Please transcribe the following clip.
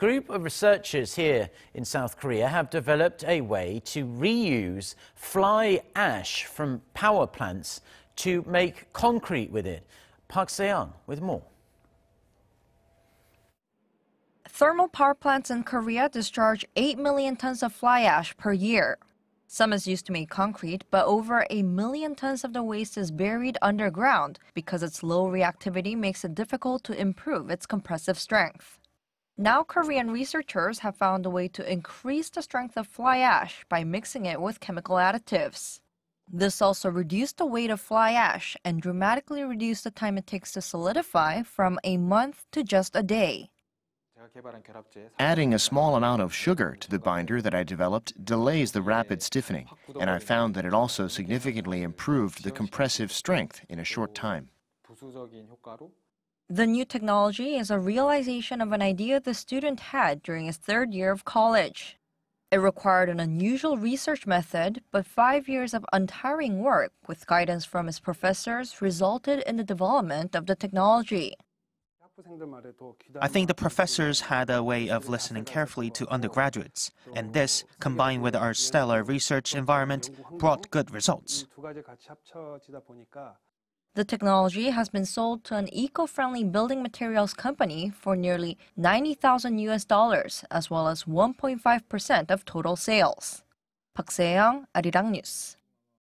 group of researchers here in South Korea have developed a way to reuse fly ash from power plants to make concrete with it. Park Seon with more. Thermal power plants in Korea discharge 8 million tons of fly ash per year. Some is used to make concrete, but over a million tons of the waste is buried underground because its low reactivity makes it difficult to improve its compressive strength. Now Korean researchers have found a way to increase the strength of fly ash by mixing it with chemical additives. This also reduced the weight of fly ash and dramatically reduced the time it takes to solidify from a month to just a day. Adding a small amount of sugar to the binder that I developed delays the rapid stiffening, and I found that it also significantly improved the compressive strength in a short time. The new technology is a realization of an idea the student had during his third year of college. It required an unusual research method, but five years of untiring work with guidance from his professors resulted in the development of the technology. I think the professors had a way of listening carefully to undergraduates, and this, combined with our stellar research environment, brought good results. The technology has been sold to an eco-friendly building materials company for nearly 90,000 US dollars as well as 1.5% of total sales. Park Se-young, Arirang News.